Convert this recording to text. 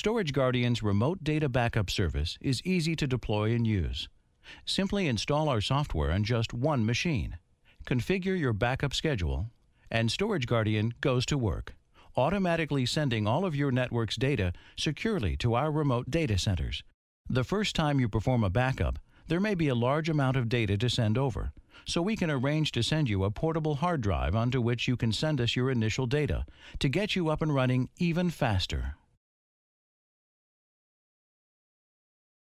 Storage Guardian's remote data backup service is easy to deploy and use. Simply install our software on just one machine, configure your backup schedule, and Storage Guardian goes to work, automatically sending all of your network's data securely to our remote data centers. The first time you perform a backup, there may be a large amount of data to send over, so we can arrange to send you a portable hard drive onto which you can send us your initial data to get you up and running even faster.